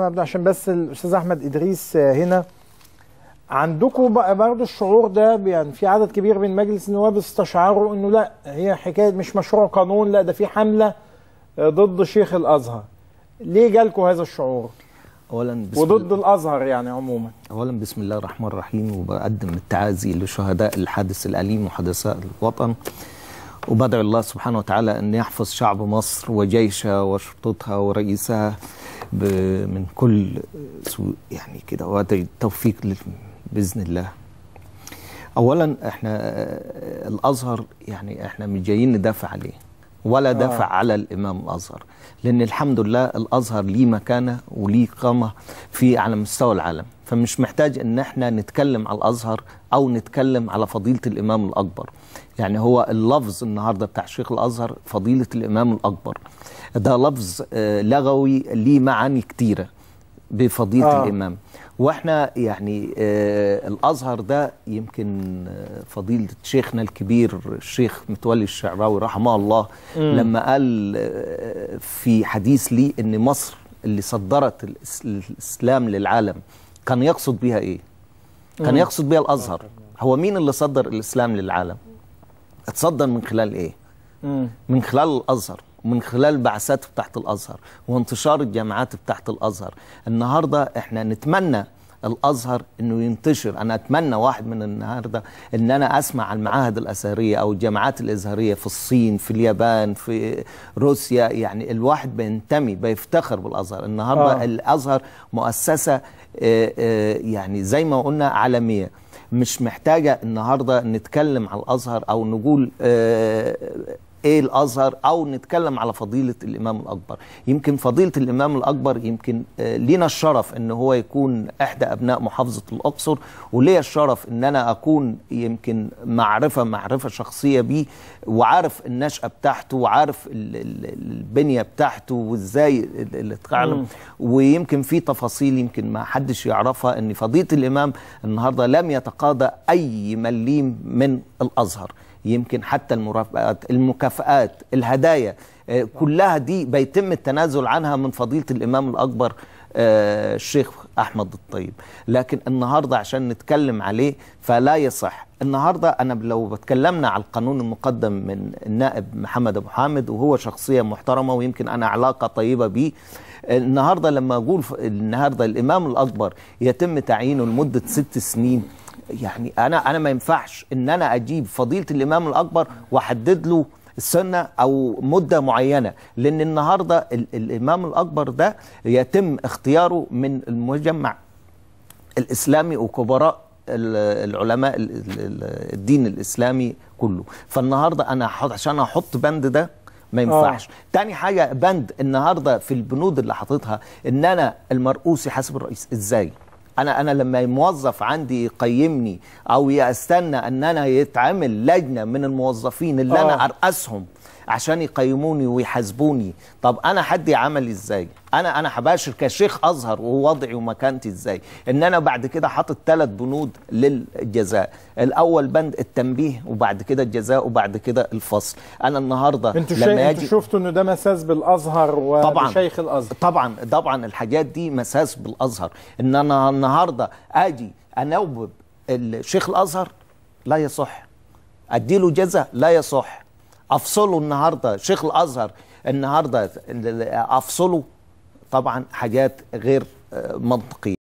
عشان بس الاستاذ احمد ادريس آه، هنا عندكم برضه الشعور ده يعني في عدد كبير من مجلس النواب استشعروا انه لا هي حكايه مش مشروع قانون لا ده في حمله آه، ضد شيخ الازهر ليه جالكم هذا الشعور اولا بسم وضد الازهر يعني عموما اولا بسم الله الرحمن الرحيم وبقدم التعازي لشهداء الحادث الاليم وحدثاء الوطن وبدعو الله سبحانه وتعالى ان يحفظ شعب مصر وجيشها وشرطتها ورئيسها من كل سوء يعني كده وقت التوفيق باذن الله اولا احنا الازهر يعني احنا مش جايين ندافع عليه ولا دافع آه. على الامام الازهر لان الحمد لله الازهر ليه مكانه وليه قامه في على مستوى العالم فمش محتاج ان احنا نتكلم على الازهر او نتكلم على فضيله الامام الاكبر يعني هو اللفظ النهارده بتاع شيخ الازهر فضيله الامام الاكبر ده لفظ آه، لغوي ليه معاني كتيره بفضيله آه. الامام واحنا يعني آه الازهر ده يمكن آه، فضيله شيخنا الكبير الشيخ متولي الشعراوي رحمه الله م. لما قال آه، في حديث لي ان مصر اللي صدرت الاسلام للعالم كان يقصد بيها ايه كان يقصد بيها الازهر هو مين اللي صدر الاسلام للعالم اتصدر من خلال ايه من خلال الازهر من خلال بعثات بتاعت الازهر وانتشار الجامعات بتاعت الازهر النهارده احنا نتمنى الازهر انه ينتشر انا اتمنى واحد من النهارده ان انا اسمع عن المعاهد الازهريه او الجامعات الازهريه في الصين في اليابان في روسيا يعني الواحد بينتمي بيفتخر بالازهر النهارده آه. الازهر مؤسسه آه، آه، يعني زي ما قلنا عالميه مش محتاجه النهارده نتكلم على الازهر او نقول آه، ايه الازهر او نتكلم على فضيله الامام الاكبر يمكن فضيله الامام الاكبر يمكن آه، لينا الشرف ان هو يكون احدى ابناء محافظه الاقصر وليا الشرف ان انا اكون يمكن معرفه معرفه شخصيه بيه وعارف النشاه بتاعته وعارف البنيه بتاعته وازاي اللي اتعلم ويمكن في تفاصيل يمكن ما حدش يعرفها ان فضيله الامام النهارده لم يتقاضى اي مليم من الازهر يمكن حتى المرافقات المكافآت الهدايا آه، كلها دي بيتم التنازل عنها من فضيلة الإمام الأكبر آه، الشيخ أحمد الطيب لكن النهاردة عشان نتكلم عليه فلا يصح النهاردة أنا لو بتكلمنا على القانون المقدم من النائب محمد أبو حامد وهو شخصية محترمة ويمكن أنا علاقة طيبة بيه النهاردة لما أقول النهاردة الإمام الأكبر يتم تعيينه لمدة ست سنين يعني انا انا ما ينفعش ان انا اجيب فضيله الامام الاكبر واحدد له السنة او مده معينه لان النهارده الامام الاكبر ده يتم اختياره من المجمع الاسلامي وكبراء العلماء الدين الاسلامي كله فالنهارده انا عشان احط بند ده ما ينفعش أوه. تاني حاجه بند النهارده في البنود اللي حاططها ان انا المرؤوسي حسب الرئيس ازاي انا انا لما موظف عندي يقيمني او يستنى ان انا يتعمل لجنه من الموظفين اللي أوه. انا آه. ارأسهم عشان يقيموني ويحاسبوني طب انا حدي عملي ازاي انا انا هباشر كشيخ ازهر ووضعي ومكانتي ازاي ان انا بعد كده حاطط ثلاث بنود للجزاء الاول بند التنبيه وبعد كده الجزاء وبعد كده الفصل انا النهارده انتوا لما يجي شفتوا انه ده مساس بالازهر وشيخ الازهر طبعا طبعا الحاجات دي مساس بالازهر ان انا النهارده اجي انوب الشيخ الازهر لا يصح اديله جزاء لا يصح افصله النهارده شيخ الازهر النهارده افصله طبعا حاجات غير آه، منطقية